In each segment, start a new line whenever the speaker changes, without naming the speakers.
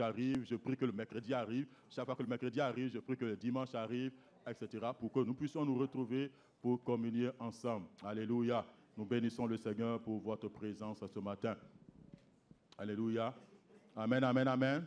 arrive, je prie que le mercredi arrive. Chaque fois que le mercredi arrive, je prie que le dimanche arrive, etc. Pour que nous puissions nous retrouver pour communier ensemble. Alléluia. Nous bénissons le Seigneur pour votre présence ce matin. Alléluia. Amen, amen, amen.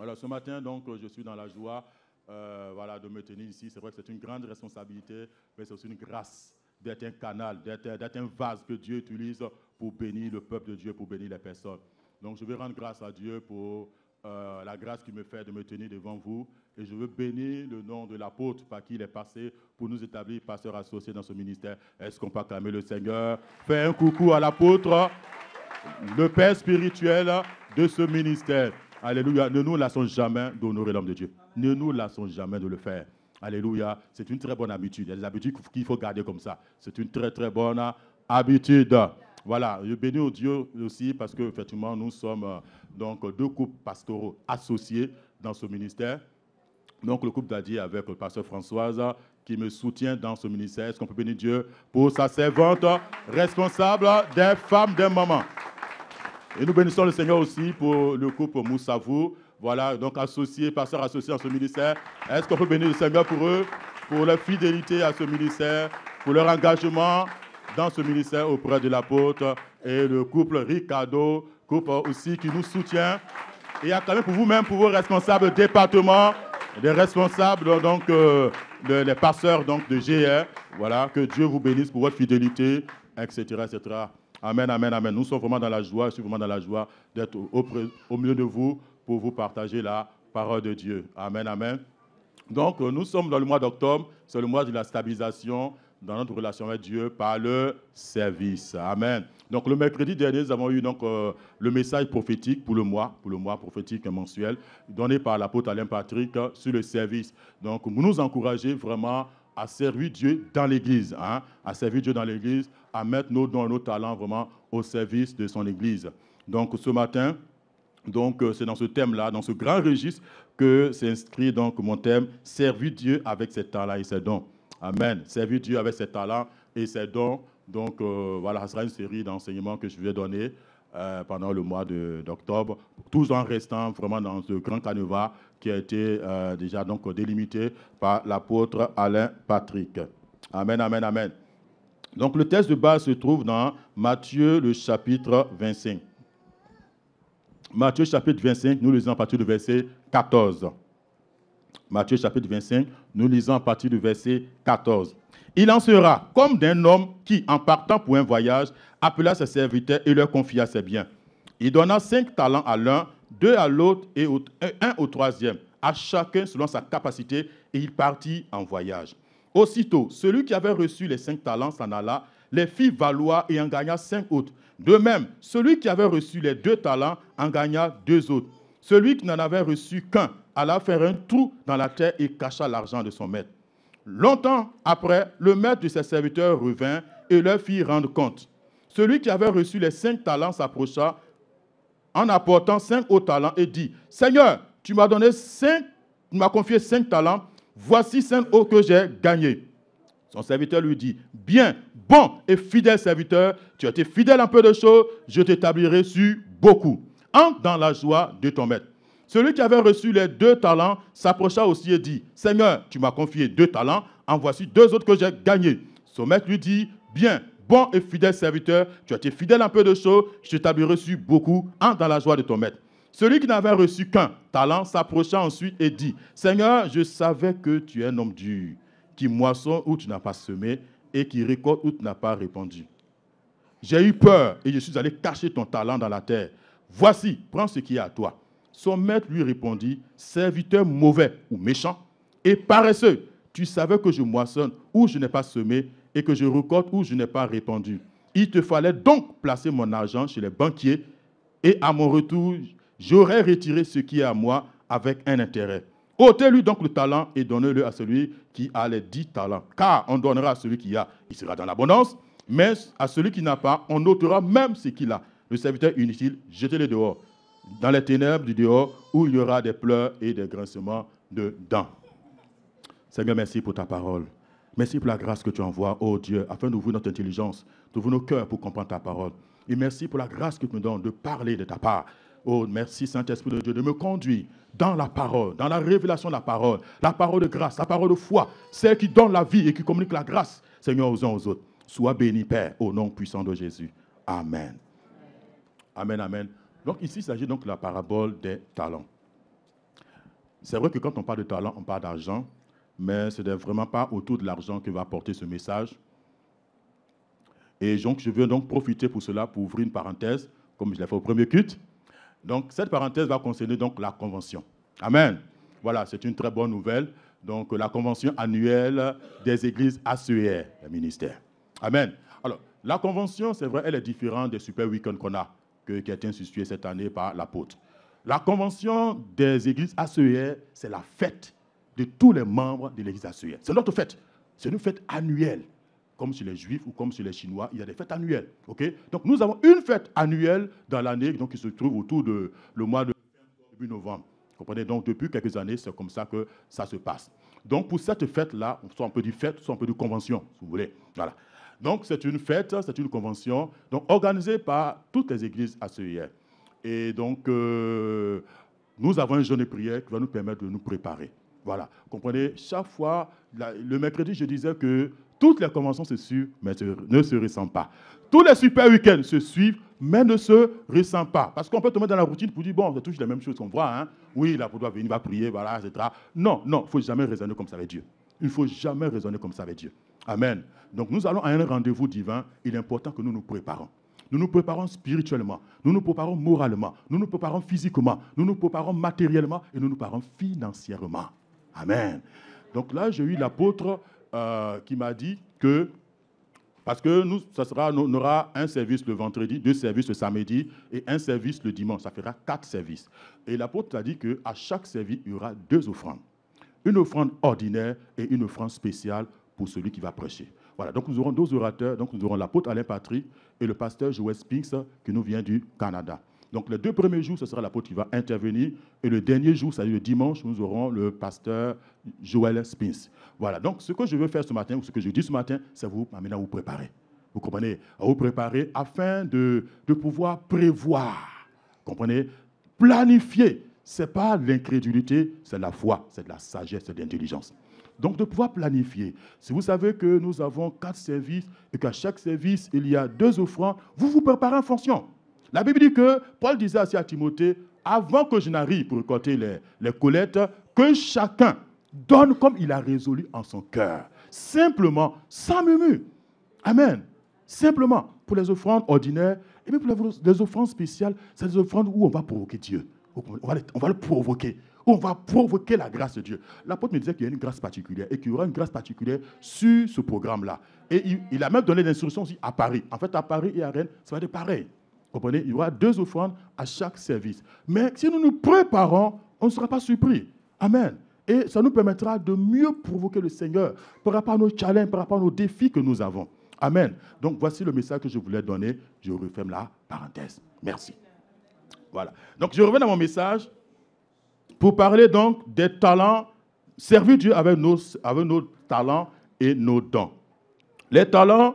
Alors ce matin, donc, je suis dans la joie euh, voilà, de me tenir ici. C'est vrai que c'est une grande responsabilité, mais c'est aussi une grâce d'être un canal, d'être un vase que Dieu utilise pour bénir le peuple de Dieu, pour bénir les personnes. Donc je vais rendre grâce à Dieu pour euh, la grâce qu'il me fait de me tenir devant vous. Et je veux bénir le nom de l'apôtre par qui il est passé pour nous établir pasteur associé dans ce ministère. Est-ce qu'on peut acclamer le Seigneur Fais un coucou à l'apôtre, le père spirituel de ce ministère. Alléluia. Ne nous lassons jamais d'honorer l'homme de Dieu. Ne nous lassons jamais de le faire. Alléluia. C'est une très bonne habitude. Il y a des habitudes qu'il faut garder comme ça. C'est une très très bonne habitude. Voilà, je bénis au Dieu aussi parce que effectivement nous sommes euh, donc deux couples pastoraux associés dans ce ministère. Donc le couple d'Adi avec le pasteur Françoise qui me soutient dans ce ministère. Est-ce qu'on peut bénir Dieu pour sa servante responsable des femmes des mamans Et nous bénissons le Seigneur aussi pour le couple Moussavou. Voilà, donc associés, pasteurs associés à ce ministère. Est-ce qu'on peut bénir le Seigneur pour eux, pour leur fidélité à ce ministère, pour leur engagement dans ce ministère auprès de l'apôtre et le couple Ricardo, couple aussi qui nous soutient. Et même pour vous-même, pour vos responsables département, les responsables, donc, euh, les, passeurs donc, de GR. Voilà, que Dieu vous bénisse pour votre fidélité, etc., etc. Amen, amen, amen. Nous sommes vraiment dans la joie, je suis vraiment dans la joie d'être au, au milieu de vous pour vous partager la parole de Dieu. Amen, amen. Donc, euh, nous sommes dans le mois d'octobre, c'est le mois de la stabilisation, dans notre relation avec Dieu par le service. Amen. Donc le mercredi dernier, nous avons eu donc, euh, le message prophétique pour le mois, pour le mois prophétique mensuel, donné par l'apôtre Alain Patrick euh, sur le service. Donc vous nous encouragez vraiment à servir Dieu dans l'Église, hein, à servir Dieu dans l'Église, à mettre nos dons, et nos talents vraiment au service de son Église. Donc ce matin, donc euh, c'est dans ce thème-là, dans ce grand registre que s'inscrit donc mon thème, servir Dieu avec ses talents et ses dons. Amen. Servir Dieu avec ses talents et ses dons. Donc euh, voilà, ce sera une série d'enseignements que je vais donner euh, pendant le mois d'octobre, tout en restant vraiment dans ce grand canevas qui a été euh, déjà donc délimité par l'apôtre Alain Patrick. Amen, amen, amen. Donc le texte de base se trouve dans Matthieu le chapitre 25. Matthieu chapitre 25, nous lisons à partir du verset 14. Matthieu chapitre 25, nous lisons à partir du verset 14. Il en sera comme d'un homme qui, en partant pour un voyage, appela ses serviteurs et leur confia ses biens. Il donna cinq talents à l'un, deux à l'autre et un au troisième, à chacun selon sa capacité, et il partit en voyage. Aussitôt, celui qui avait reçu les cinq talents s'en alla, les fit valoir et en gagna cinq autres. De même, celui qui avait reçu les deux talents en gagna deux autres. Celui qui n'en avait reçu qu'un alla faire un trou dans la terre et cacha l'argent de son maître. Longtemps après, le maître de ses serviteurs revint et leur fit rendre compte. Celui qui avait reçu les cinq talents s'approcha en apportant cinq hauts talents et dit, Seigneur, tu m'as donné cinq, tu m'as confié cinq talents, voici cinq hauts que j'ai gagnés. Son serviteur lui dit, Bien, bon et fidèle serviteur, tu as été fidèle en peu de choses, je t'établirai sur beaucoup. Entre dans la joie de ton maître. Celui qui avait reçu les deux talents s'approcha aussi et dit, Seigneur, tu m'as confié deux talents, en voici deux autres que j'ai gagnés. Son maître lui dit, Bien, bon et fidèle serviteur, tu as été fidèle un peu de choses, je t'avais reçu beaucoup, en hein, dans la joie de ton maître. Celui qui n'avait reçu qu'un talent s'approcha ensuite et dit, Seigneur, je savais que tu es un homme dur, qui moissonne où tu n'as pas semé et qui récolte où tu n'as pas répondu. J'ai eu peur et je suis allé cacher ton talent dans la terre. Voici, prends ce qui est à toi. Son maître lui répondit, Serviteur mauvais ou méchant et paresseux, tu savais que je moissonne où je n'ai pas semé et que je recorte où je n'ai pas répandu. Il te fallait donc placer mon argent chez les banquiers et à mon retour, j'aurais retiré ce qui est à moi avec un intérêt. Ôtez-lui donc le talent et donnez-le à celui qui a les dix talents. Car on donnera à celui qui a, il sera dans l'abondance, mais à celui qui n'a pas, on ôtera même ce qu'il a. Le serviteur inutile, jetez-le dehors dans les ténèbres du dehors, où il y aura des pleurs et des grincements de dents. Seigneur, merci pour ta parole. Merci pour la grâce que tu envoies, ô oh Dieu, afin d'ouvrir notre intelligence, d'ouvrir nos cœurs pour comprendre ta parole. Et merci pour la grâce que tu nous donnes de parler de ta part. Oh, merci Saint-Esprit de Dieu de me conduire dans la parole, dans la révélation de la parole, la parole de grâce, la parole de foi, celle qui donne la vie et qui communique la grâce, Seigneur, aux uns aux autres. Sois béni, Père, au nom puissant de Jésus. Amen. Amen, amen. Donc ici, il s'agit donc de la parabole des talents. C'est vrai que quand on parle de talent, on parle d'argent, mais ce n'est vraiment pas autour de l'argent que va porter ce message. Et donc, je veux donc profiter pour cela, pour ouvrir une parenthèse, comme je l'ai fait au premier culte. Donc, cette parenthèse va concerner donc la convention. Amen. Voilà, c'est une très bonne nouvelle. Donc, la convention annuelle des églises ACER, le ministère. Amen. Alors, la convention, c'est vrai, elle est différente des super week-ends qu'on a que été instituée cette année par l'apôtre. La convention des églises ACER, c'est la fête de tous les membres de l'église ACER. C'est notre fête. C'est une fête annuelle. Comme sur les Juifs ou comme sur les Chinois, il y a des fêtes annuelles. ok donc nous avons une fête annuelle dans l'année donc, qui se trouve autour de le mois de début novembre. Vous comprenez Donc depuis quelques années, c'est comme ça que ça se passe. Donc pour cette fête-là, soit un peu de fête, soit un peu de convention, si vous voulez. Voilà. Donc c'est une fête, c'est une convention donc, organisée par toutes les églises à ACIR. E et donc euh, nous avons un jeûne prière qui va nous permettre de nous préparer. Voilà, comprenez, chaque fois, le mercredi, je disais que toutes les conventions se suivent, mais ne se ressentent pas. Tous les super week-ends se suivent, mais ne se ressentent pas. Parce qu'on peut tomber dans la routine pour dire, bon, c'est toujours la même chose qu'on voit. Hein. Oui, là, pour doit venir, va prier, voilà, etc. Non, non, il ne faut jamais raisonner comme ça avec Dieu. Il ne faut jamais raisonner comme ça avec Dieu. Amen. Donc nous allons à un rendez-vous divin. Il est important que nous nous préparons. Nous nous préparons spirituellement, nous nous préparons moralement, nous nous préparons physiquement, nous nous préparons matériellement et nous nous préparons financièrement. Amen. Donc là, j'ai eu l'apôtre euh, qui m'a dit que, parce que nous, ça sera, on aura un service le vendredi, deux services le samedi et un service le dimanche. Ça fera quatre services. Et l'apôtre a dit qu'à chaque service, il y aura deux offrandes. Une offrande ordinaire et une offrande spéciale pour celui qui va prêcher. Voilà, donc nous aurons deux orateurs, donc nous aurons l'apôtre Alain Patrick et le pasteur Joël Spinks qui nous vient du Canada. Donc les deux premiers jours, ce sera l'apôtre qui va intervenir et le dernier jour, cest à le dimanche, nous aurons le pasteur Joël Spinks. Voilà, donc ce que je veux faire ce matin, ou ce que je dis ce matin, c'est vous m'amener à vous préparer. Vous comprenez À vous préparer afin de, de pouvoir prévoir, comprenez Planifier, ce n'est pas l'incrédulité, c'est la foi, c'est de la sagesse, c'est de l'intelligence. Donc de pouvoir planifier. Si vous savez que nous avons quatre services et qu'à chaque service, il y a deux offrandes, vous vous préparez en fonction. La Bible dit que Paul disait à Timothée, avant que je n'arrive pour écouter les, les que chacun donne comme il a résolu en son cœur. Simplement, sans murmure. Amen. Simplement, pour les offrandes ordinaires, et puis pour les offrandes spéciales, c'est des offrandes où on va provoquer Dieu. on va le provoquer on va provoquer la grâce de Dieu. L'apôtre me disait qu'il y a une grâce particulière et qu'il y aura une grâce particulière sur ce programme-là. Et il, a même donné l'instruction aussi à Paris. En fait, à Paris et à Rennes, ça va être pareil. Vous comprenez Il y aura deux offrandes à chaque service. Mais si nous nous préparons, on ne sera pas surpris. Amen. Et ça nous permettra de mieux provoquer le Seigneur par rapport à nos challenges, par rapport à nos défis que nous avons. Amen. Donc voici le message que je voulais donner. Je referme la parenthèse. Merci. Voilà. Donc je reviens à mon message pour parler donc des talents, servir Dieu avec nos, avec nos talents et nos dons. Les talents,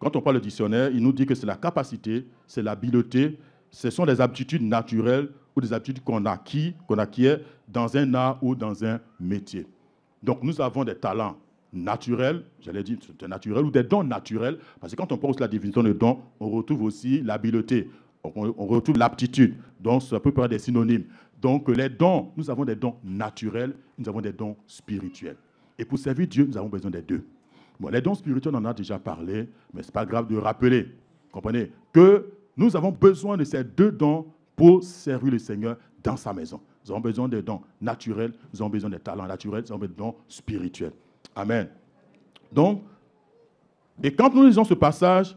quand on parle de dictionnaire, il nous dit que c'est la capacité, c'est l'habileté, ce sont des aptitudes naturelles ou des aptitudes qu'on acquiert, qu'on acquiert dans un art ou dans un métier. Donc nous avons des talents naturels, j'allais dire naturels, ou des dons naturels, parce que quand on pense la définition de dons, on retrouve aussi l'habileté, on, retrouve l'aptitude, donc ça peut paraître des synonymes. Donc les dons, nous avons des dons naturels, nous avons des dons spirituels. Et pour servir Dieu, nous avons besoin des deux. Bon, les dons spirituels, on en a déjà parlé, mais ce n'est pas grave de rappeler, comprenez, que nous avons besoin de ces deux dons pour servir le Seigneur dans sa maison. Nous avons besoin des dons naturels, nous avons besoin des talents naturels, nous avons besoin des dons spirituels. Amen. Donc, et quand nous lisons ce passage,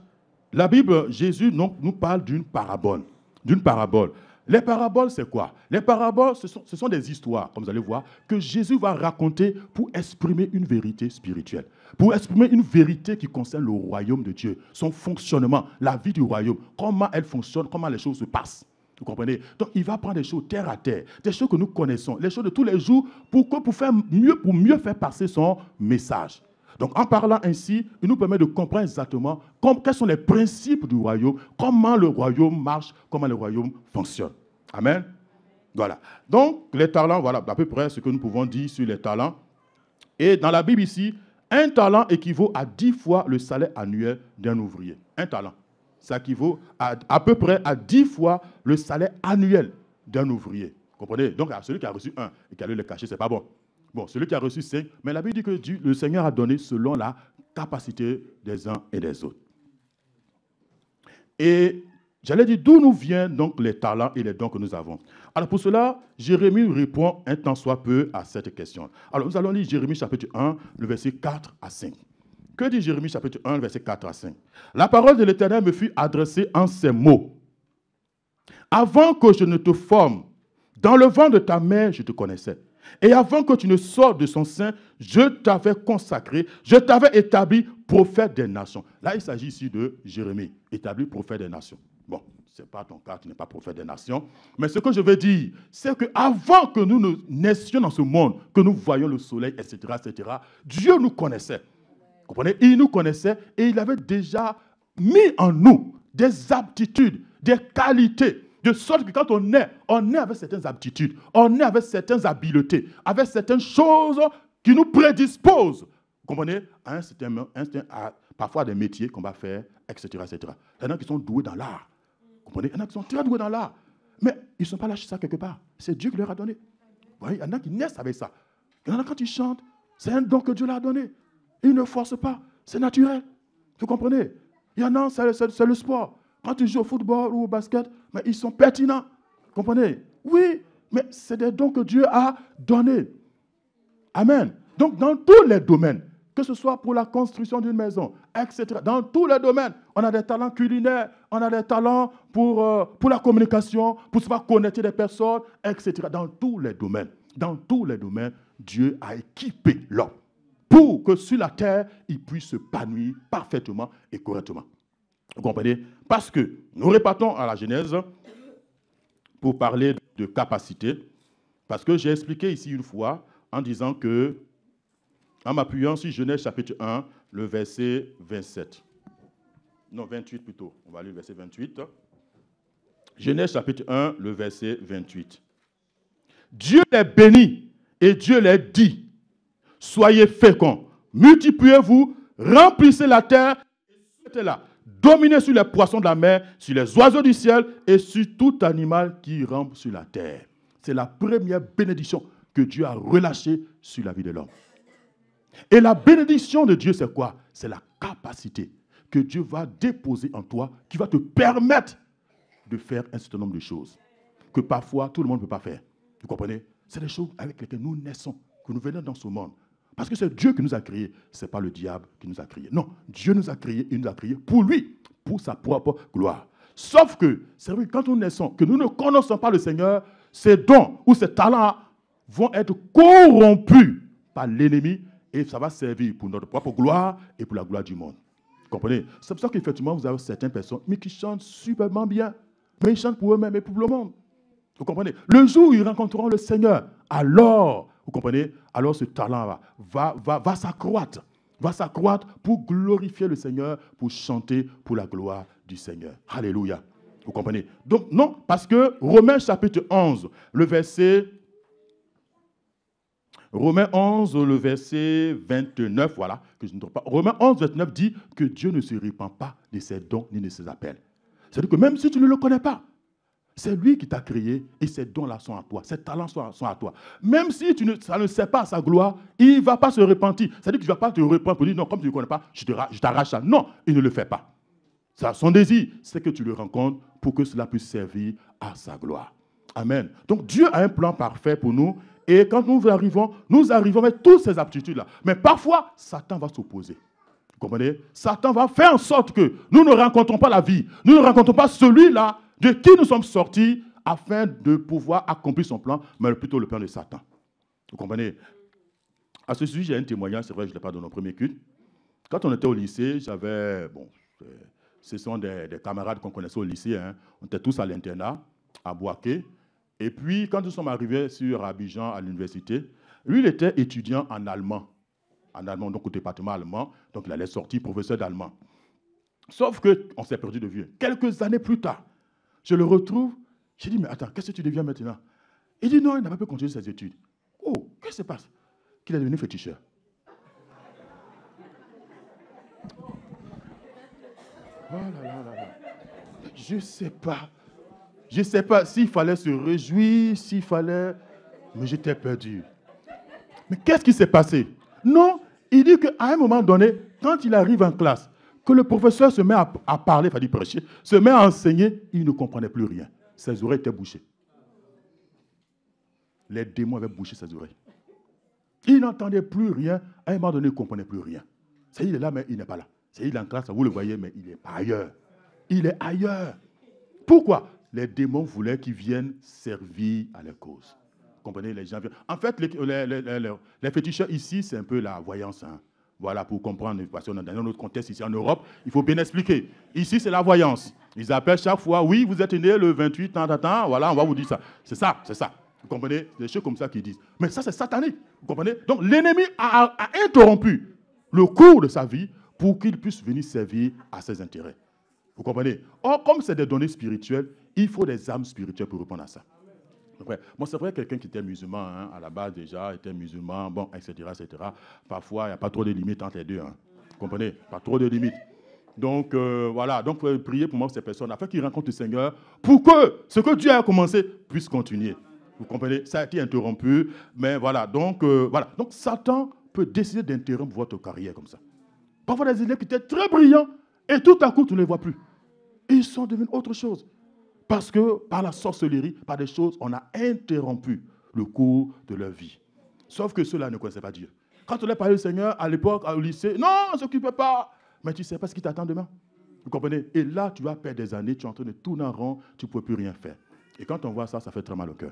la Bible, Jésus nous parle d'une parabole. D'une parabole. Les paraboles, c'est quoi Les paraboles, ce sont, des histoires, comme vous allez voir, que Jésus va raconter pour exprimer une vérité spirituelle, pour exprimer une vérité qui concerne le royaume de Dieu, son fonctionnement, la vie du royaume, comment elle fonctionne, comment les choses se passent. Vous comprenez Donc, il va prendre des choses terre à terre, des choses que nous connaissons, les choses de tous les jours, pour, pour, faire mieux, pour mieux faire passer son message. Donc, en parlant ainsi, il nous permet de comprendre exactement quels sont les principes du royaume, comment le royaume marche, comment le royaume fonctionne. Amen. Voilà. Donc, les talents, voilà à peu près ce que nous pouvons dire sur les talents. Et dans la Bible ici, un talent équivaut à dix fois le salaire annuel d'un ouvrier. Un talent. Ça équivaut à, à peu près à dix fois le salaire annuel d'un ouvrier. Comprenez Donc, celui qui a reçu un et qui a le cacher, ce n'est pas bon. Bon, celui qui a reçu cinq, mais la Bible dit que le Seigneur a donné selon la capacité des uns et des autres. Et J'allais dire d'où nous viennent donc les talents et les dons que nous avons. Alors pour cela, Jérémie répond un tant soit peu à cette question. Alors nous allons lire Jérémie chapitre 1, le verset 4 à 5. Que dit Jérémie chapitre 1, verset 4 à 5 La parole de l'Éternel me fut adressée en ces mots. Avant que je ne te forme, dans le vent de ta mère, je te connaissais. Et avant que tu ne sors de son sein, je t'avais consacré, je t'avais établi prophète des nations. Là, il s'agit ici de Jérémie, établi prophète des nations. Bon, ce n'est pas ton cas, tu n'es pas prophète des nations. Mais ce que je veux dire, c'est qu'avant que nous ne naissions dans ce monde, que nous voyions le soleil, etc., etc., Dieu nous connaissait. Vous comprenez Il nous connaissait et il avait déjà mis en nous des aptitudes, des qualités, de sorte que quand on est, on naît avec certaines aptitudes, on naît avec certaines habiletés, avec certaines choses qui nous prédisposent, vous comprenez, à un certain, à, parfois des métiers qu'on va faire, etc. etc. Il y en a qui sont doués dans l'art comprenez Il y en a qui sont très doués dans l'art. Mais ils ne sont pas lâchés ça quelque part. C'est Dieu qui leur a donné. voyez, il y en a qui naissent avec ça. Il y en a quand ils chantent, c'est un don que Dieu leur a donné. Ils ne forcent pas. C'est naturel. Vous comprenez Il y en a, c'est le sport. Quand tu jouent au football ou au basket, mais ils sont pertinents. Vous comprenez Oui, mais c'est des dons que Dieu a donnés. Amen. Donc, dans tous les domaines, que ce soit pour la construction d'une maison, etc. Dans tous les domaines, on a des talents culinaires, on a des talents pour, euh, pour la communication, pour faire connaître des personnes, etc. Dans tous les domaines, dans tous les domaines, Dieu a équipé l'homme pour que sur la terre, il puisse s'épanouir parfaitement et correctement. Vous comprenez Parce que nous répétons à la Genèse pour parler de capacité, parce que j'ai expliqué ici une fois en disant que en m'appuyant sur Genèse chapitre 1, le verset 27. Non, 28 plutôt. On va lire le verset 28. Genèse chapitre 1, le verset 28. Dieu les bénit et Dieu les dit, soyez féconds, multipliez-vous, remplissez la terre, et là Dominez sur les poissons de la mer, sur les oiseaux du ciel et sur tout animal qui rampe sur la terre. C'est la première bénédiction que Dieu a relâchée sur la vie de l'homme. Et la bénédiction de Dieu, c'est quoi C'est la capacité que Dieu va déposer en toi, qui va te permettre de faire un certain nombre de choses que parfois tout le monde ne peut pas faire. Vous comprenez C'est des choses avec lesquelles nous naissons, que nous venons dans ce monde. Parce que c'est Dieu qui nous a créés, ce n'est pas le diable qui nous a créés. Non, Dieu nous a créés, il nous a créés pour lui, pour sa propre gloire. Sauf que, c'est vrai, quand nous naissons, que nous ne connaissons pas le Seigneur, ces dons ou ces talents vont être corrompus par l'ennemi et ça va servir pour notre propre gloire et pour la gloire du monde. Vous Comprenez C'est pour ça qu'effectivement, vous avez certaines personnes, mais qui chantent super bien, mais ils chantent pour eux-mêmes et pour le monde. Vous comprenez Le jour où ils rencontreront le Seigneur, alors, vous comprenez Alors ce talent-là va, va, va s'accroître. Va s'accroître pour glorifier le Seigneur, pour chanter pour la gloire du Seigneur. Alléluia. Vous comprenez Donc non, parce que Romains chapitre 11, le verset Romains 11, le verset 29, voilà, que je ne trouve pas. Romains 11, 29 dit que Dieu ne se répand pas de ses dons ni de ses appels. C'est-à-dire que même si tu ne le connais pas, c'est lui qui t'a créé et ces dons-là sont à toi, ces talents sont à, toi. Même si tu ne, ça ne sert pas sa gloire, il ne va pas se repentir. C'est-à-dire qu'il ne vas pas te repentir pour dire non, comme tu ne le connais pas, je t'arrache ça. Non, il ne le fait pas. Ça, son désir, c'est que tu le rencontres pour que cela puisse servir à sa gloire. Amen. Donc Dieu a un plan parfait pour nous et quand nous arrivons, nous arrivons avec toutes ces aptitudes-là. Mais parfois, Satan va s'opposer. Vous comprenez Satan va faire en sorte que nous ne rencontrons pas la vie. Nous ne rencontrons pas celui-là de qui nous sommes sortis afin de pouvoir accomplir son plan, mais plutôt le plan de Satan. Vous comprenez À ce sujet, j'ai un témoignage, c'est vrai, je ne l'ai pas donné au premier culte. Quand on était au lycée, j'avais. Bon, ce sont des, camarades qu'on connaissait au lycée. Hein. On était tous à l'internat, à Boaké. Et puis, quand nous sommes arrivés sur Abidjan à l'université, lui, il était étudiant en allemand, en allemand, donc au département allemand, donc il allait sortir professeur d'allemand. Sauf qu'on s'est perdu de vue. Quelques années plus tard, je le retrouve, j'ai dit, mais attends, qu'est-ce que tu deviens maintenant Il dit, non, il n'a pas pu continuer ses études. Oh, qu'est-ce qui se passe Qu'il est devenu féticheur. Oh là là là là. Je ne sais pas. Je ne sais pas s'il fallait se réjouir, s'il fallait... Mais j'étais perdu. Mais qu'est-ce qui s'est passé Non, il dit qu'à un moment donné, quand il arrive en classe, que le professeur se met à, parler, enfin, du prêcher, se met à enseigner, il ne comprenait plus rien. Ses oreilles étaient bouchées. Les démons avaient bouché ses oreilles. Il n'entendait plus rien. À un moment donné, il ne comprenait plus rien. C'est il est là, mais il n'est pas là. C'est il est en classe, vous le voyez, mais il n'est pas ailleurs. Il est ailleurs. Pourquoi les démons voulaient qu'ils viennent servir à leur cause. Comprenez les gens. En fait, les, les, les, les féticheurs ici, c'est un peu la voyance. Hein. Voilà, pour comprendre, parce qu'on est dans notre contexte ici en Europe, il faut bien expliquer. Ici, c'est la voyance. Ils appellent chaque fois, oui, vous êtes né le 28, tant, tant, tant, voilà, on va vous dire ça. C'est ça, c'est ça. Vous comprenez Des choses comme ça qu'ils disent. Mais ça, c'est satanique. Vous comprenez Donc, l'ennemi a interrompu le cours de sa vie pour qu'il puisse venir servir à ses intérêts. Vous comprenez Or, comme c'est des données spirituelles, il faut des âmes spirituelles pour répondre à ça. Moi, c'est vrai, quelqu'un qui était musulman hein, à la base déjà, était musulman, bon, etc., etc. Parfois, il n'y a pas trop de limites entre les deux. Hein. Vous comprenez Pas trop de limites. Donc, euh, voilà. Donc, prier pour moi ces personnes afin qu'ils rencontrent le Seigneur pour que ce que Dieu a commencé puisse continuer. Vous comprenez Ça a été interrompu. Mais voilà. Donc, euh, voilà. Donc, Satan peut décider d'interrompre votre carrière comme ça. Parfois, des élèves qui étaient très brillants et tout à coup, tu ne les vois plus ils sont devenus autre chose. Parce que par la sorcellerie, par des choses, on a interrompu le cours de leur vie. Sauf que cela ne connaissait pas Dieu. Quand on leur parlé au Seigneur, à l'époque, au lycée, non, on ne s'occupe pas. Mais tu ne sais pas ce qui t'attend demain. Vous comprenez Et là, tu vas perdre des années, tu es en train de tourner en rond, tu ne peux plus rien faire. Et quand on voit ça, ça fait très mal au cœur.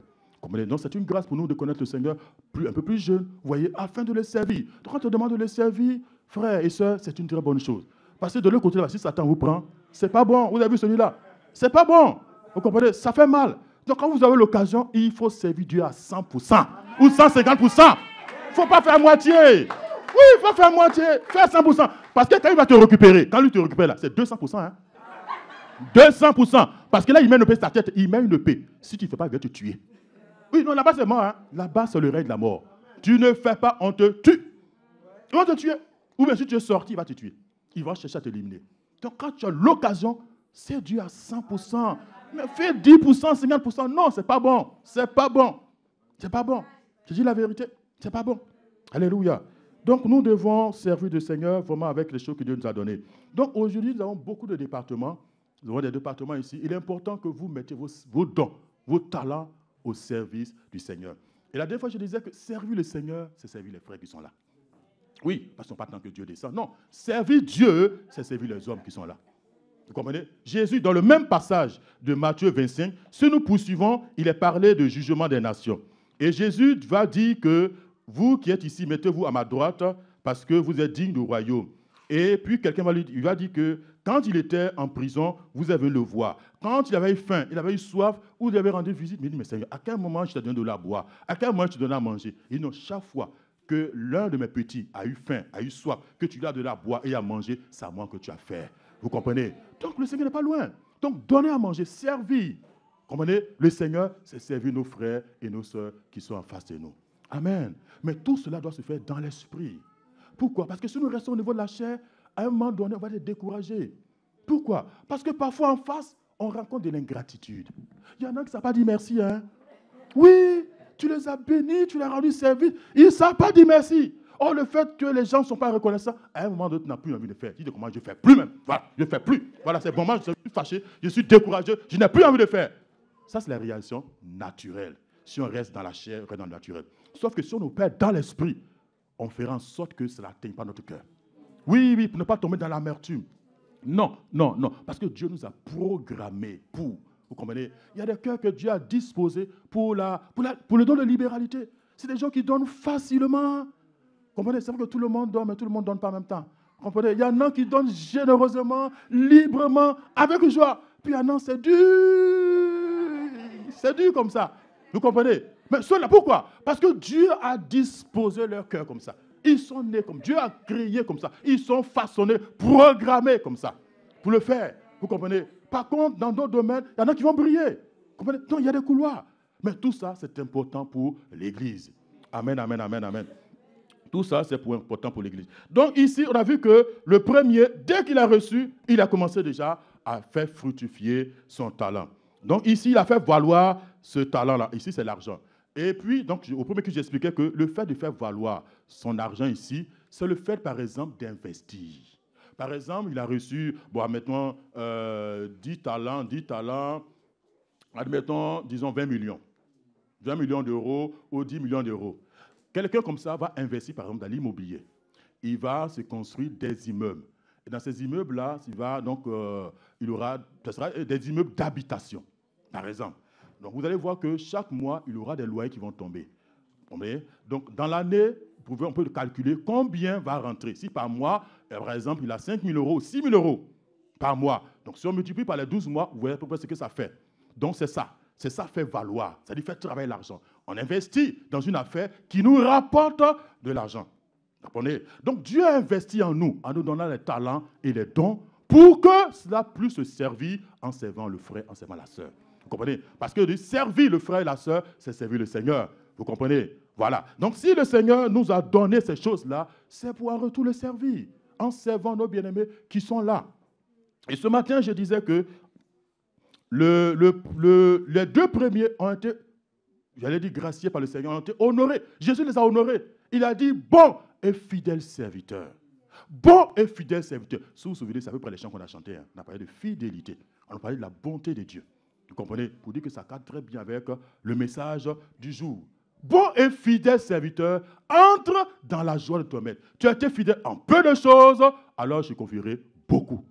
Donc c'est une grâce pour nous de connaître le Seigneur plus, un peu plus jeune, vous voyez, afin de le servir. quand on te demande de le servir, frères et sœurs, c'est une très bonne chose. Parce que de l'autre côté, là, si Satan vous prend, c'est pas bon. Vous avez vu celui-là C'est pas bon. Vous comprenez Ça fait mal. Donc quand vous avez l'occasion, il faut servir Dieu à 100% ou 150%. Il ne faut pas faire moitié. Oui, il faut faire moitié. Faire 100%. Parce que quand il va te récupérer, quand lui te récupère là, c'est 200%. 200%. Hein. Parce que là, il met une paix sur ta tête. Il met une paix. Si tu ne fais pas, il va te tuer. Oui, non, là-bas, c'est mort. Hein. Là-bas, c'est le règne de la mort. Tu ne fais pas, on te tue. Ils te tuer. Ou bien si tu es sorti, il va te tuer. Il va chercher à t'éliminer. Donc quand tu as l'occasion, c'est dû à 100%. Mais fais 10%, 50%. Non, c'est pas bon. C'est pas bon. C'est pas bon. Je dis la vérité. C'est pas bon. Alléluia. Donc nous devons servir le Seigneur vraiment avec les choses que Dieu nous a données. Donc aujourd'hui, nous avons beaucoup de départements. Nous avons des départements ici. Il est important que vous mettiez vos, vos dons, vos talents au service du Seigneur. Et la dernière fois, je disais que servir le Seigneur, c'est servir les frères qui sont là. Oui, parce qu'on pas tant que Dieu descend. Non, servir Dieu, c'est servir les hommes qui sont là. Vous comprenez Jésus, dans le même passage de Matthieu 25, si nous poursuivons, il est parlé de jugement des nations. Et Jésus va dire que vous qui êtes ici, mettez-vous à ma droite parce que vous êtes digne du royaume. Et puis quelqu'un va lui il va dire que quand il était en prison, vous avez le voir. Quand il avait faim, il avait eu soif, ou il avez rendu visite, mais il dit, mais Seigneur, à quel moment je te donne de la boire À quel moment je te donne à manger Et non, chaque fois, que l'un de mes petits a eu faim, a eu soif, que tu l'as de la boire et à manger, c'est à moi que tu as fait. Vous comprenez Donc le Seigneur n'est pas loin. Donc donner à manger, servir. Comprenez Le Seigneur, c'est servir nos frères et nos sœurs qui sont en face de nous. Amen. Mais tout cela doit se faire dans l'esprit. Pourquoi Parce que si nous restons au niveau de la chair, à un moment donné, on va être découragé. Pourquoi Parce que parfois en face, on rencontre de l'ingratitude. Il y en a qui ne savent pas dit merci. Hein? Oui, tu les as bénis, tu les as rendus service. Ils ne savent pas dire merci. Oh, le fait que les gens ne sont pas reconnaissants, à un moment donné, tu n'as plus envie de faire. Tu dis comment je ne fais plus même. Voilà, je ne fais plus. Voilà, c'est bon, moi, je suis fâché, je suis découragé, je n'ai plus envie de faire. Ça, c'est la réaction naturelle. Si on reste dans la chair, on dans le naturel. Sauf que si on opère dans l'esprit, on fera en sorte que cela n'atteigne pas notre cœur. Oui, oui, pour ne pas tomber dans l'amertume. Non, non, non. Parce que Dieu nous a programmés pour vous comprenez Il y a des cœurs que Dieu a disposés pour, la, pour, pour le don de libéralité. C'est des gens qui donnent facilement. Vous comprenez C'est vrai que tout le monde donne, mais tout le monde ne donne pas en même temps. Vous comprenez Il y en a qui donnent généreusement, librement, avec joie. Puis il y en a, c'est dur. C'est dur comme ça. Vous comprenez Mais cela, pourquoi Parce que Dieu a disposé leur cœur comme ça. Ils sont nés comme Dieu a créé comme ça. Ils sont façonnés, programmés comme ça. Pour le faire. Vous comprenez par contre, dans d'autres domaines, il y en a qui vont briller. Non, il y a des couloirs. Mais tout ça, c'est important pour l'Église. Amen, amen, amen, amen. Tout ça, c'est important pour l'Église. Donc ici, on a vu que le premier, dès qu'il a reçu, il a commencé déjà à faire fructifier son talent. Donc ici, il a fait valoir ce talent-là. Ici, c'est l'argent. Et puis, donc, au premier que j'expliquais que le fait de faire valoir son argent ici, c'est le fait, par exemple, d'investir. Par exemple, il a reçu, bon, admettons, euh, 10 talents, 10 talents, admettons, disons 20 millions. 20 millions d'euros ou 10 millions d'euros. Quelqu'un comme ça va investir, par exemple, dans l'immobilier. Il va se construire des immeubles. Et dans ces immeubles-là, il va donc, euh, il aura, ce sera euh, des immeubles d'habitation, par exemple. Donc, vous allez voir que chaque mois, il aura des loyers qui vont tomber. Donc, dans l'année, pouvez, on peut calculer combien va rentrer. Si par mois, par exemple, il a 5 000 euros, 6 000 euros par mois. Donc si on multiplie par les 12 mois, vous voyez à peu près ce que ça fait. Donc c'est ça. C'est ça fait valoir. ça à travailler l'argent. On investit dans une affaire qui nous rapporte de l'argent. Vous comprenez Donc Dieu a investi en nous, en nous donnant les talents et les dons pour que cela puisse se servir en servant le frère, en servant la sœur. Vous comprenez Parce que de servir le frère et la sœur, c'est servir le Seigneur. Vous comprenez voilà. Donc si le Seigneur nous a donné ces choses-là, c'est pour en retour le servir, en servant nos bien-aimés qui sont là. Et ce matin, je disais que les deux premiers ont été, j'allais dire graciés par le Seigneur, ont été honorés. Jésus les a honorés. Il a dit, bon et fidèle serviteur. Bon et fidèle serviteur. Si vous vous souvenez, c'est à peu près les chants qu'on a chantés. Hein. On a parlé de fidélité. On a parlé de la bonté de Dieu. Vous comprenez Pour dire que ça cadre très bien avec le message du jour bon et fidèle serviteur, entre dans la joie de ton maître. Tu as été fidèle en peu de choses, alors je confierai beaucoup.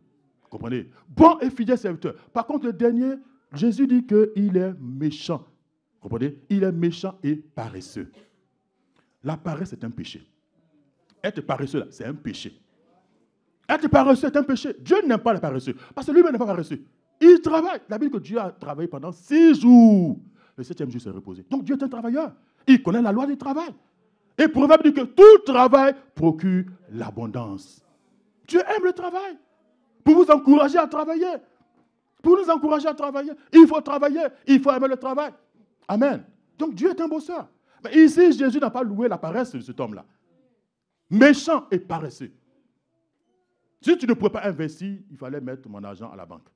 comprenez Bon et fidèle serviteur. Par contre, le dernier, Jésus dit qu'il est méchant. comprenez Il est méchant et paresseux. La paresse est un péché. Être paresseux, c'est un péché. Être paresseux est un péché. Dieu n'aime pas les paresseux. Parce que lui-même n'est pas paresseux. Il travaille. La Bible dit que Dieu a travaillé pendant six jours. Le septième jour s'est reposé. Donc Dieu est un travailleur il connaît la loi du travail. Et Proverbe dit que tout travail procure l'abondance. Dieu aime le travail. Pour vous encourager à travailler. Pour nous encourager à travailler. Il faut travailler. Il faut aimer le travail. Amen. Donc Dieu est un bosseur. Mais ici, Jésus n'a pas loué la paresse de cet homme-là. Méchant et paresseux. Si tu ne pouvais pas investir, il fallait mettre mon argent à la banque.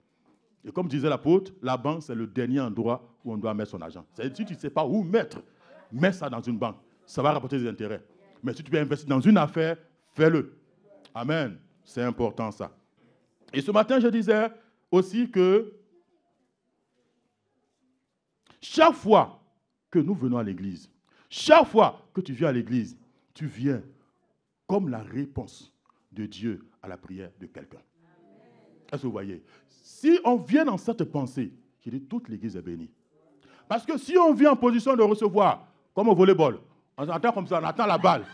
Et comme disait l'apôtre, la banque, c'est le dernier endroit où on doit mettre son argent. cest à si tu ne sais pas où mettre, mets ça dans une banque. Ça va rapporter des intérêts. Mais si tu peux investir dans une affaire, fais-le. Amen. C'est important ça. Et ce matin, je disais aussi que chaque fois que nous venons à l'église, chaque fois que tu viens à l'église, tu viens comme la réponse de Dieu à la prière de quelqu'un. Est-ce que vous voyez Si on vient dans cette pensée, je dis toute l'église est bénie. Parce que si on vient en position de recevoir, comme au volleyball. On attend comme ça, on attend la balle.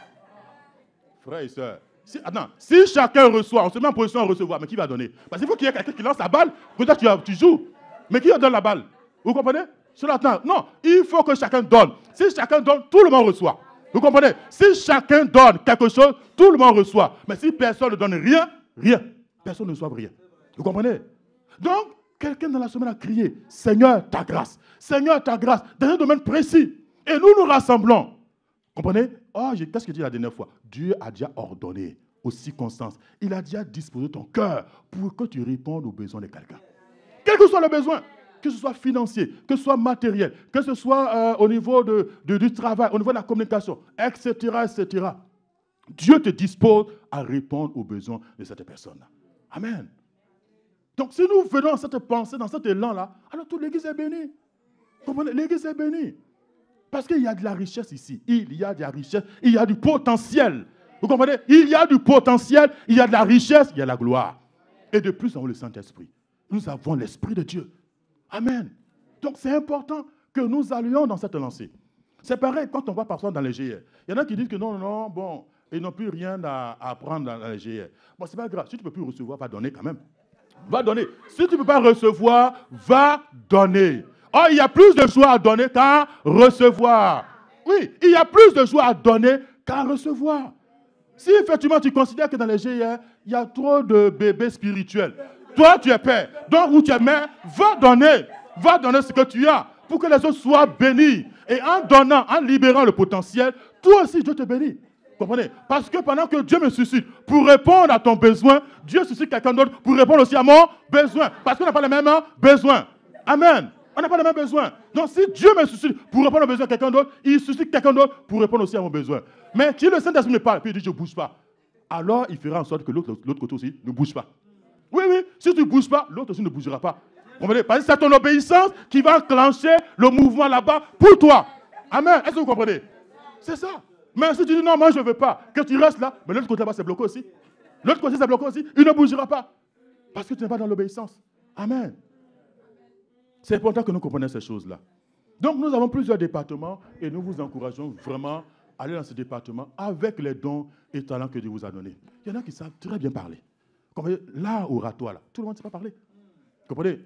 Frère et soeur. Si, chacun reçoit, on se met en position de recevoir, mais qui va donner Parce qu'il faut qu'il y ait quelqu'un qui lance la balle, que toi tu, joues. Mais qui donne la balle Vous comprenez Cela Non, il faut que chacun donne. Si chacun donne, tout le monde reçoit. Vous comprenez Si chacun donne quelque chose, tout le monde reçoit. Mais si personne ne donne rien, rien. Personne ne reçoit rien. Vous comprenez Donc, quelqu'un dans la semaine a crié Seigneur, ta grâce. Seigneur, ta grâce. Dans un domaine précis et nous nous rassemblons. Comprenez Oh, qu'est-ce que dit la dernière fois Dieu a déjà ordonné aux circonstances. Il a déjà disposé ton cœur pour que tu répondes aux besoins de quelqu'un. Quel que soit le besoin, que ce soit financier, que ce soit matériel, que ce soit euh, au niveau du travail, au niveau de la communication, etc., etc. Dieu te dispose à répondre aux besoins de cette personne Amen. Donc, si nous venons à cette pensée, dans cet élan-là, alors toute l'Église est bénie. Comprenez L'Église est bénie. Parce qu'il y a de la richesse ici. Il y a de la richesse. Il y a du potentiel. Vous comprenez Il y a du potentiel. Il y a de la richesse. Il y a la gloire. Et de plus, on a le Saint-Esprit. Nous avons l'Esprit de Dieu. Amen. Donc c'est important que nous allions dans cette lancée. C'est pareil quand on va parfois dans les GR. Il y en a qui disent que non, non, bon, ils n'ont plus rien à, apprendre dans les GR. Bon, c'est pas grave. Si tu ne peux plus recevoir, va donner quand même. Va donner. Si tu ne peux pas recevoir, va donner. « Oh, il y a plus de joie à donner qu'à recevoir. Oui, il y a plus de joie à donner qu'à recevoir. Si effectivement tu considères que dans les GIR, il y a trop de bébés spirituels, toi tu es père, donc où tu es mère, va donner, va donner ce que tu as pour que les autres soient bénis. Et en donnant, en libérant le potentiel, toi aussi Dieu te bénit. Comprenez Parce que pendant que Dieu me suscite pour répondre à ton besoin, Dieu suscite quelqu'un d'autre pour répondre aussi à mon besoin. Parce qu'on n'a pas les mêmes hein? besoins. Amen. On n'a pas le même besoin. Donc si Dieu me suscite pour répondre aux besoins de quelqu'un d'autre, il suscite quelqu'un d'autre pour répondre aussi à mon besoin. Mais si le Saint-Esprit me parle, puis il dit je ne bouge pas, alors il fera en sorte que l'autre, côté aussi ne bouge pas. Oui, oui, si tu ne bouges pas, l'autre aussi ne bougera pas. Comprenez Parce que c'est ton obéissance qui va enclencher le mouvement là-bas pour toi. Amen. Est-ce que vous comprenez C'est ça. Mais si tu dis non, moi je ne veux pas, que tu restes là, mais l'autre côté là-bas c'est bloqué aussi. L'autre côté c'est bloqué aussi, il ne bougera pas. Parce que tu n'es pas dans l'obéissance. Amen. C'est important que nous comprenions ces choses-là. Donc nous avons plusieurs départements et nous vous encourageons vraiment à aller dans ce département avec les dons et talents que Dieu vous a donnés. Il y en a qui savent très bien parler. Comprenez L'art oratoire, là, tout le monde ne sait pas parler. Comprenez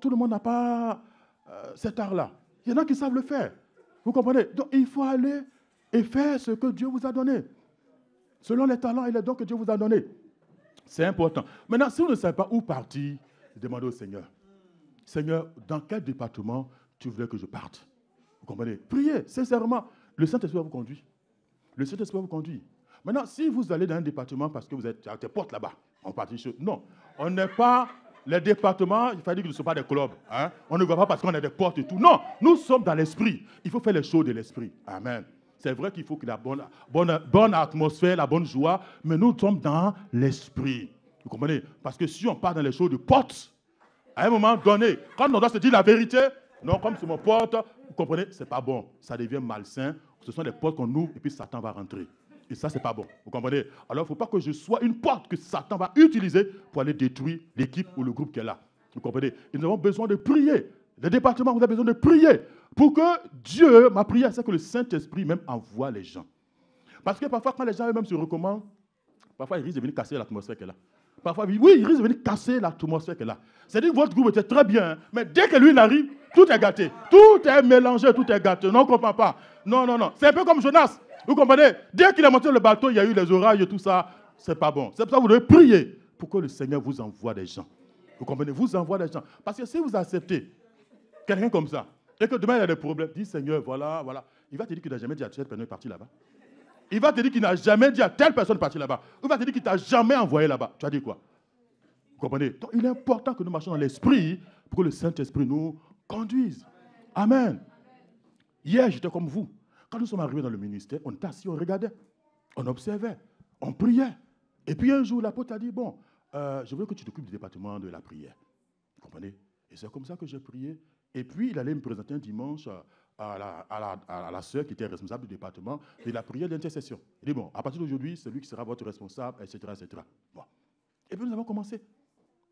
Tout le monde n'a pas euh, cet art-là. Il y en a qui savent le faire. Vous comprenez Donc il faut aller et faire ce que Dieu vous a donné. Selon les talents et les dons que Dieu vous a donnés. C'est important. Maintenant, si vous ne savez pas où partir, demandez au Seigneur. Seigneur, dans quel département tu voulais que je parte Vous comprenez Priez, sincèrement. Le Saint-Esprit vous conduit. Le Saint-Esprit vous conduit. Maintenant, si vous allez dans un département parce que vous êtes à tes portes là-bas, on partit Non, on n'est pas... Les départements, il fallait que ne sont pas des clubs. Hein? On ne va pas parce qu'on a des portes et tout. Non, nous sommes dans l'esprit. Il faut faire les choses de l'esprit. Amen. C'est vrai qu'il faut que la bonne, bonne, bonne atmosphère, la bonne joie, mais nous sommes dans l'esprit. Vous comprenez Parce que si on part dans les choses de portes, à un moment donné, quand on doit se dire la vérité, non, comme sur mon porte, vous comprenez, c'est pas bon. Ça devient malsain. Ce sont des portes qu'on ouvre et puis Satan va rentrer. Et ça, c'est pas bon. Vous comprenez Alors, il ne faut pas que je sois une porte que Satan va utiliser pour aller détruire l'équipe ou le groupe qu'elle est là. Vous comprenez nous avons besoin de prier. Le département, vous avez besoin de prier pour que Dieu, ma prière, c'est que le Saint-Esprit même envoie les gens. Parce que parfois, quand les gens eux-mêmes se recommandent, parfois ils risquent de venir casser l'atmosphère qu'elle a. Parfois, oui, il risque de venir casser l'atmosphère qu'elle a. C'est-à-dire que votre groupe était très bien, hein, mais dès que lui il arrive, tout est gâté. Tout est mélangé, tout est gâté. Non, on ne comprend pas. Non, non, non. C'est un peu comme Jonas. Vous comprenez Dès qu'il a monté le bateau, il y a eu les orages et tout ça. C'est pas bon. C'est pour ça que vous devez prier pour que le Seigneur vous envoie des gens. Vous comprenez Vous envoie des gens. Parce que si vous acceptez quelqu'un comme ça, et que demain il y a des problèmes, dit Seigneur, voilà, voilà. Il va te dire qu'il n'a jamais dit à cette personne est parti là-bas. Il va te dire qu'il n'a jamais dit à telle personne de partir là-bas. Il va te dire qu'il t'a jamais envoyé là-bas. Tu as dit quoi Vous comprenez Donc il est important que nous marchions dans l'esprit pour que le Saint-Esprit nous conduise. Amen. Hier, j'étais comme vous. Quand nous sommes arrivés dans le ministère, on était assis, on regardait, on observait, on priait. Et puis un jour, l'apôtre a dit, bon, euh, je veux que tu t'occupes du département de la prière. Vous comprenez Et c'est comme ça que j'ai prié. Et puis, il allait me présenter un dimanche à la, à, la, à la sœur qui était responsable du département de la prière d'intercession. Il dit, bon, à partir d'aujourd'hui, c'est lui qui sera votre responsable, etc. etc. Bon. Et puis nous avons commencé.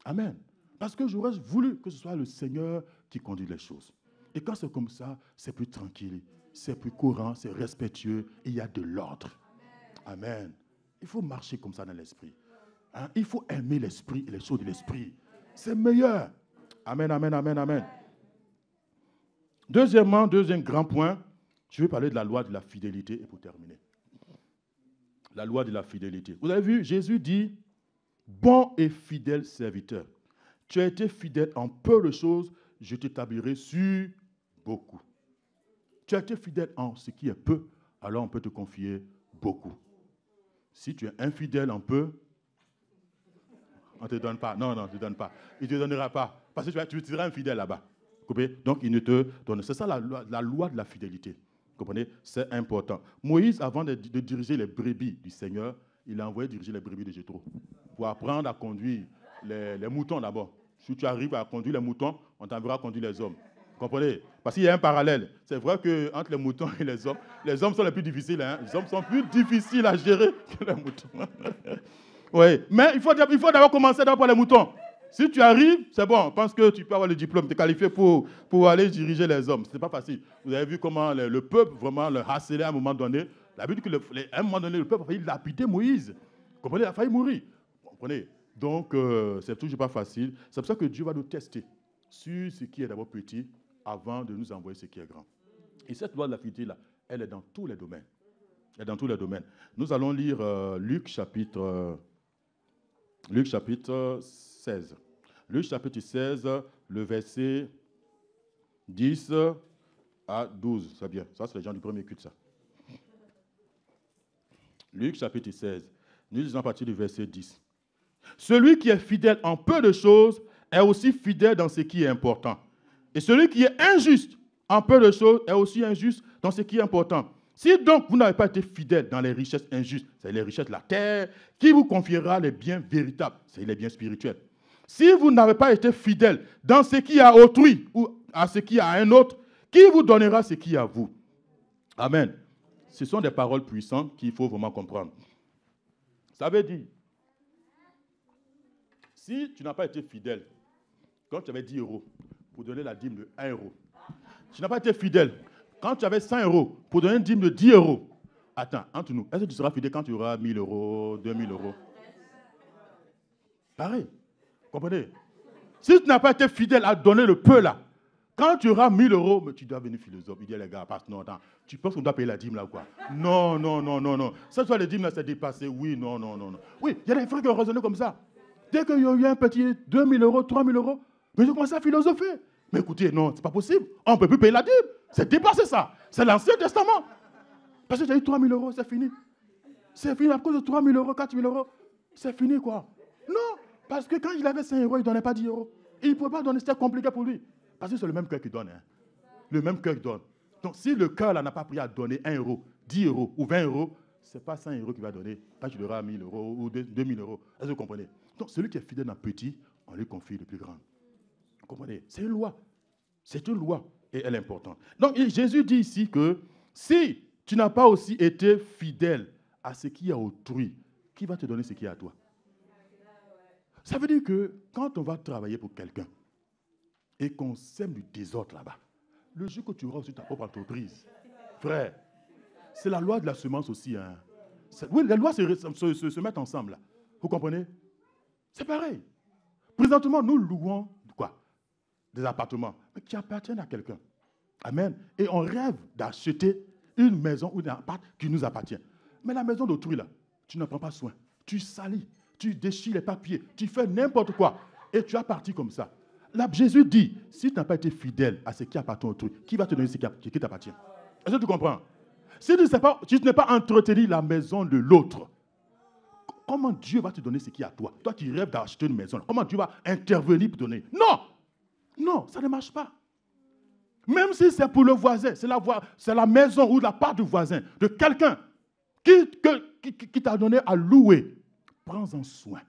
Amen. Parce que j'aurais voulu que ce soit le Seigneur qui conduise les choses. Et quand c'est comme ça, c'est plus tranquille, c'est plus courant, c'est respectueux, il y a de l'ordre. Amen. Il faut marcher comme ça dans l'esprit. Hein? Il faut aimer l'esprit et les choses de l'esprit. C'est meilleur. Amen, amen, amen, amen. Deuxièmement, deuxième grand point, je vais parler de la loi de la fidélité et pour terminer. La loi de la fidélité. Vous avez vu, Jésus dit, bon et fidèle serviteur, tu as été fidèle en peu de choses, je t'établirai sur beaucoup. Tu as été fidèle en ce qui est peu, alors on peut te confier beaucoup. Si tu es infidèle en peu, on ne te donne pas. Non, non, on ne te donne pas. Il ne te donnera pas. Parce que tu seras infidèle là-bas donc il ne te donne. C'est ça la loi, la loi de la fidélité. Comprenez C'est important. Moïse, avant de, diriger les brebis du Seigneur, il a envoyé diriger les brebis de Jétro pour apprendre à conduire les, moutons d'abord. Si tu arrives à conduire les moutons, on t'enverra conduire les hommes. Comprenez Parce qu'il y a un parallèle. C'est vrai qu'entre les moutons et les hommes, les hommes sont les plus difficiles. Hein. Les hommes sont plus difficiles à gérer que les moutons. oui, mais il faut, il faut d'abord commencer d'abord par les moutons. Si tu arrives, c'est bon. Pense que tu peux avoir le diplôme, tu es qualifié pour, pour aller diriger les hommes. Ce n'est pas facile. Vous avez vu comment le, peuple, vraiment, le harcelait à un moment donné. La Bible dit qu'à un moment donné, le peuple a failli lapider Moïse. Vous comprenez Il a failli mourir. Vous comprenez Donc, ce euh, c'est toujours pas facile. C'est pour ça que Dieu va nous tester sur ce qui est d'abord petit avant de nous envoyer ce qui est grand. Et cette loi de la fidélité-là, elle est dans tous les domaines. Elle est dans tous les domaines. Nous allons lire euh, Luc chapitre. Euh, Luc chapitre 16. Luc chapitre 16, le verset 10 à 12. C'est bien. Ça, c'est les gens du premier culte, ça. Luc chapitre 16. Nous lisons à partir du verset 10. Celui qui est fidèle en peu de choses est aussi fidèle dans ce qui est important. Et celui qui est injuste en peu de choses est aussi injuste dans ce qui est important. Si donc vous n'avez pas été fidèle dans les richesses injustes, c'est les richesses de la terre, qui vous confiera les biens véritables C'est les biens spirituels. Si vous n'avez pas été fidèle dans ce qui a autrui ou à ce qui a un autre, qui vous donnera ce qui a à vous Amen. Ce sont des paroles puissantes qu'il faut vraiment comprendre. Ça veut dire, si tu n'as pas été fidèle, quand tu avais 10 euros pour donner la dîme de 1 euro, tu n'as pas été fidèle quand tu avais 100 euros pour donner une dîme de 10 euros. Attends, entre nous, est-ce que tu seras fidèle quand tu auras 1000 euros, 2000 euros Pareil. Comprenez Si tu n'as pas été fidèle à donner le peu là, quand tu auras 1000 euros, mais tu dois venir philosophe. Il dit, les gars, que non, attends. Tu penses qu'on doit payer la dîme là ou quoi Non, non, non, non, non. Ça, soit les dîmes là, c'est dépassé. Oui, non, non, non, non. Oui, il y a des frères qui ont raisonné comme ça. Dès qu'il y a eu un petit 2000 euros, 3000 euros, mais ont commencé à philosopher. Mais écoutez, non, c'est pas possible. On ne peut plus payer la dîme. C'est dépassé ça. C'est l'Ancien Testament. Parce que j'ai eu 3000 euros, c'est fini. C'est fini à cause de 3000 euros, 4000 euros. C'est fini quoi. Parce que quand il avait 5 euros, il ne donnait pas 10 euros. Il ne pouvait pas donner, c'était compliqué pour lui. Parce que c'est le même cœur qui donne. Hein. Le même cœur qui donne. Donc si le cœur n'a pas pris à donner 1 euro, 10 euros ou 20 euros, ce n'est pas 5 euros qu'il va donner quand tu donneras 1000 euros ou 2000 euros. Est-ce que vous comprenez Donc celui qui est fidèle dans petit, on lui confie le plus grand. Vous comprenez C'est une loi. C'est une loi et elle est importante. Donc Jésus dit ici que si tu n'as pas aussi été fidèle à ce qui a autrui, qui va te donner ce qui est à toi ça veut dire que quand on va travailler pour quelqu'un et qu'on sème du désordre là-bas, le jour que tu auras aussi ta propre entreprise, frère, c'est la loi de la semence aussi. Hein. Oui, les lois se, se mettent ensemble. Là. Vous comprenez C'est pareil. Présentement, nous louons quoi Des appartements, mais qui appartiennent à quelqu'un. Amen. Et on rêve d'acheter une maison ou un appart qui nous appartient. Mais la maison d'autrui, là, tu n'en prends pas soin. Tu salis tu déchires les papiers, tu fais n'importe quoi. Et tu as parti comme ça. Là, Jésus dit, si tu n'as pas été fidèle à ce qui appartient au truc, qui va te donner ce qui t'appartient Est-ce que tu comprends Si tu, sais pas, tu n'es pas entretenu la maison de l'autre, comment Dieu va te donner ce qui est à toi Toi qui rêves d'acheter une maison, comment Dieu va intervenir pour te donner Non Non, ça ne marche pas. Même si c'est pour le voisin, c'est la, la, maison ou la part du voisin, de quelqu'un qui t'a donné à louer prends-en soin.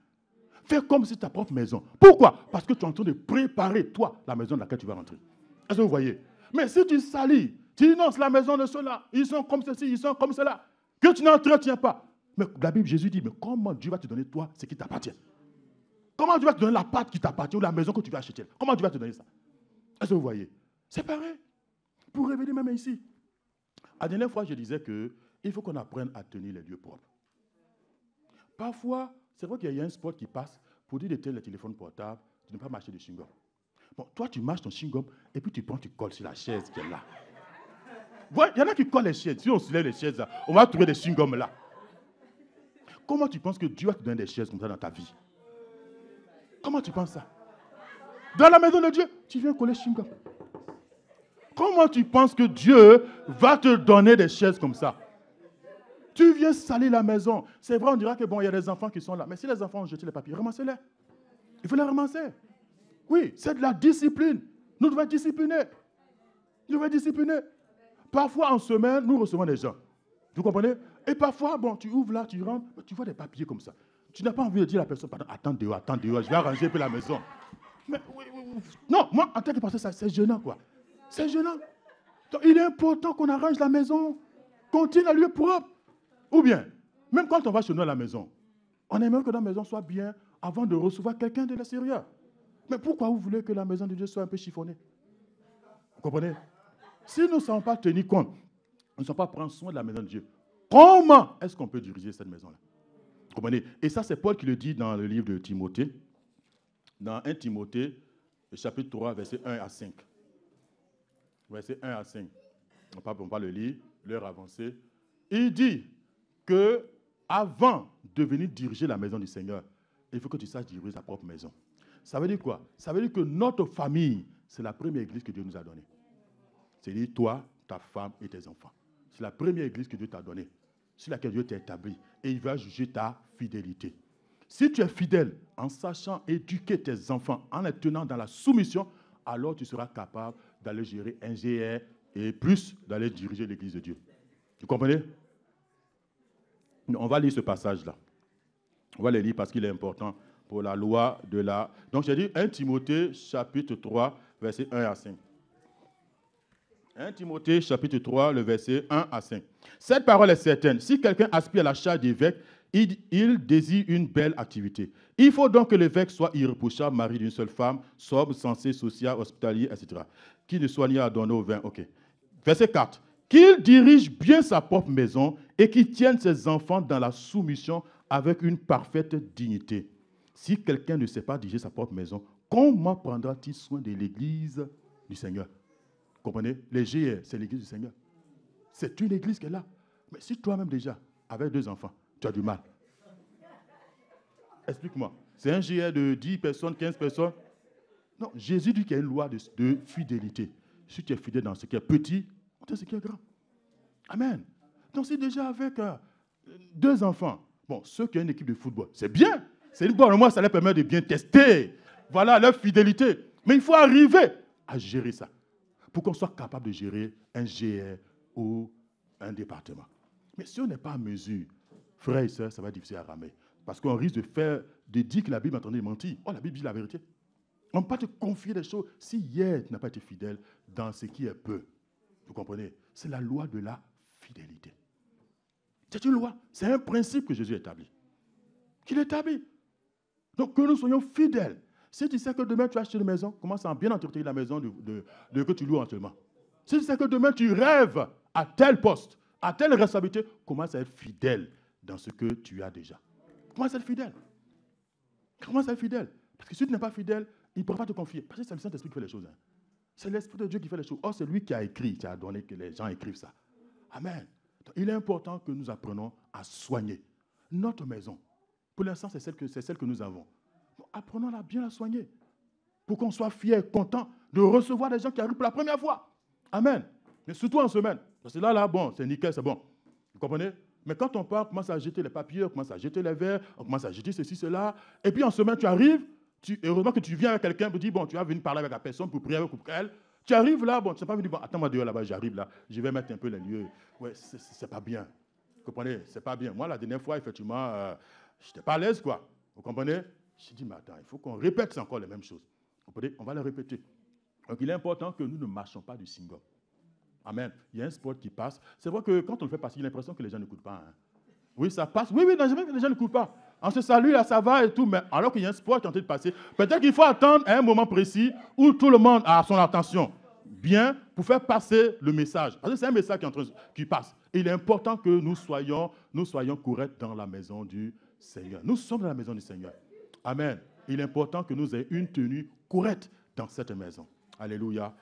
Fais comme si c'était ta propre maison. Pourquoi Parce que tu es en train de préparer, toi, la maison dans laquelle tu vas rentrer. Est-ce que vous voyez Mais si tu salis, tu dis la maison de ceux-là, ils sont comme ceci, ils sont comme cela, que tu n'entretiens pas. Mais la Bible, Jésus dit, mais comment Dieu va te donner, toi, ce qui t'appartient Comment Dieu va te donner la pâte qui t'appartient ou la maison que tu vas acheter Comment Dieu va te donner ça Est-ce que vous voyez C'est pareil. Pour révéler même ici. La dernière fois, je disais que il faut qu'on apprenne à tenir les lieux propres. Parfois, c'est vrai qu'il y a un spot qui passe pour dire de le téléphone portable, de ne pas marcher de chewing Bon, toi, tu marches ton chewing et puis tu prends, tu colles sur la chaise qui est là. il y en a qui collent les chaises. Si on se lève les chaises, là, on va trouver des chewing là. Comment tu penses que Dieu va te donner des chaises comme ça dans ta vie Comment tu penses ça Dans la maison de Dieu, tu viens coller chewing Comment tu penses que Dieu va te donner des chaises comme ça tu viens salir la maison. C'est vrai, on dira que bon, il y a des enfants qui sont là. Mais si les enfants ont jeté les papiers, ramassez-les. Il faut les ramasser. Oui, c'est de la discipline. Nous devons discipliner. Nous devons discipliner. Parfois, en semaine, nous recevons des gens. Vous comprenez Et parfois, bon, tu ouvres là, tu rentres, tu vois des papiers comme ça. Tu n'as pas envie de dire à la personne, pardon, attends dehors, attends dehors, je vais arranger pour la maison. Mais, oui, oui, Non, moi, en tant que pasteur, c'est gênant, quoi. C'est gênant. il est important qu'on arrange la maison, qu'on tienne à lieu propre. Ou bien, même quand on va chez nous à la maison, on aimerait que la maison soit bien avant de recevoir quelqu'un de la l'extérieur. Mais pourquoi vous voulez que la maison de Dieu soit un peu chiffonnée Vous comprenez Si nous ne sommes pas tenus compte, nous ne sommes pas prendre soin de la maison de Dieu, comment est-ce qu'on peut diriger cette maison-là Vous comprenez Et ça, c'est Paul qui le dit dans le livre de Timothée, dans 1 Timothée, chapitre 3, verset 1 à 5. Verset 1 à 5. On ne va pas le lire, l'heure avancée. Il dit, que avant de venir diriger la maison du Seigneur, il faut que tu saches diriger ta propre maison. Ça veut dire quoi Ça veut dire que notre famille, c'est la première église que Dieu nous a donnée. C'est-à-dire toi, ta femme et tes enfants. C'est la première église que Dieu t'a donnée, sur laquelle Dieu t'a établi. Et il va juger ta fidélité. Si tu es fidèle en sachant éduquer tes enfants, en les tenant dans la soumission, alors tu seras capable d'aller gérer un GR et plus d'aller diriger l'église de Dieu. Vous comprenez on va lire ce passage-là. On va le lire parce qu'il est important pour la loi de la... Donc j'ai dit 1 Timothée chapitre 3, verset 1 à 5. 1 Timothée chapitre 3, le verset 1 à 5. Cette parole est certaine. Si quelqu'un aspire à la charge d'évêque, il, désire une belle activité. Il faut donc que l'évêque soit irréprochable, mari d'une seule femme, sobre, sensé, social, hospitalier, etc. Qui ne soit ni donner au vin. OK. Verset 4 qu'il dirige bien sa propre maison et qu'il tienne ses enfants dans la soumission avec une parfaite dignité. Si quelqu'un ne sait pas diriger sa propre maison, comment prendra-t-il soin de l'église du Seigneur Comprenez Les c'est l'église du Seigneur. C'est une église qui est là. Mais si toi-même déjà, avec deux enfants, tu as du mal, explique-moi. C'est un GIR de 10 personnes, 15 personnes Non, Jésus dit qu'il y a une loi de, de fidélité. Si tu es fidèle dans ce qui est petit, c'est ce qui est grand. Amen. Donc c'est déjà avec euh, deux enfants. Bon, ceux qui ont une équipe de football, c'est bien. C'est une bon. Moi, ça leur permet de bien tester. Voilà leur fidélité. Mais il faut arriver à gérer ça pour qu'on soit capable de gérer un GR ou un département. Mais si on n'est pas à mesure, frère et soeur, ça va être difficile à ramer. Parce qu'on risque de faire, de dire que la Bible attendez, mentir. Oh, la Bible dit la vérité. On ne peut pas te confier des choses si hier tu n'as pas été fidèle dans ce qui est peu. Vous comprenez C'est la loi de la fidélité. C'est une loi, c'est un principe que Jésus établit. Qu'il établit. Donc que nous soyons fidèles. Si tu sais que demain tu achètes une maison, commence à bien entretenir la maison de, que tu loues actuellement. Si tu sais que demain tu rêves à tel poste, à telle responsabilité, commence à être fidèle dans ce que tu as déjà. Commence à être fidèle. Commence à être fidèle. Parce que si tu n'es pas fidèle, il ne pourra pas te confier. Parce que c'est le Saint-Esprit qui fait les choses. Hein. C'est l'Esprit de Dieu qui fait les choses. Or, c'est lui qui a écrit, qui a donné que les gens écrivent ça. Amen. Il est important que nous apprenons à soigner notre maison. Pour l'instant, c'est celle, que, celle que nous avons. apprenons la bien à soigner. Pour qu'on soit fiers, contents de recevoir des gens qui arrivent pour la première fois. Amen. Mais surtout en semaine. Parce que là, là, bon, c'est nickel, c'est bon. Vous comprenez Mais quand on part, on commence à jeter les papiers, on commence à jeter les verres, on commence à jeter ceci, cela. Et puis en semaine, tu arrives, heureusement que tu viens avec quelqu'un pour dire, bon, tu vas venir parler avec la personne pour prier avec elle. Tu arrives là, bon, tu n'es pas venu, bon, attends-moi dehors là-bas, j'arrive là, je vais mettre un peu les lieux. Ouais, c'est pas bien. Vous comprenez C'est pas bien. Moi, la dernière fois, effectivement, euh, je n'étais pas à l'aise, quoi. Vous comprenez Je dis, mais attends, il faut qu'on répète encore les mêmes choses. Vous comprenez On va les répéter. Donc, il est important que nous ne marchons pas du single. Amen. Il y a un sport qui passe. C'est vrai que quand on le fait passer, a l'impression que les gens ne pas. Hein. Oui, ça passe. Oui, oui, non, les gens ne pas on se salue, là, ça va et tout, mais alors qu'il y a un sport qui est en train de passer, peut-être qu'il faut attendre un moment précis où tout le monde a son attention bien pour faire passer le message. Parce que c'est un message qui, qui passe. il est important que nous soyons, nous soyons corrects dans la maison du Seigneur. Nous sommes dans la maison du Seigneur. Amen. Il est important que nous ayons une tenue correcte dans cette maison. Alléluia.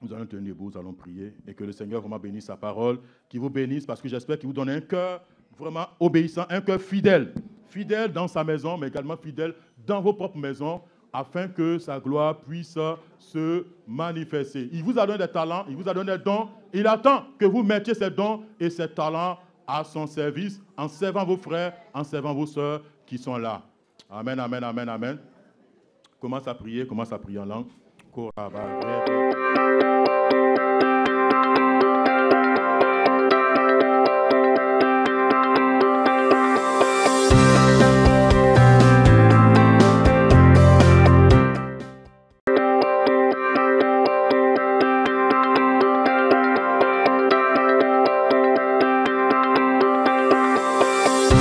Nous allons tenir debout, nous allons prier et que le Seigneur vraiment bénisse sa parole, qu'il vous bénisse parce que j'espère qu'il vous donne un cœur vraiment obéissant, un cœur fidèle fidèle dans sa maison, mais également fidèle dans vos propres maisons, afin que sa gloire puisse se manifester. Il vous a donné des talents, il vous a donné des dons. Il attend que vous mettiez ces dons et ces talents à son service, en servant vos frères, en servant vos sœurs qui sont là. Amen, amen, amen, amen. Commence à prier, commence à prier en langue.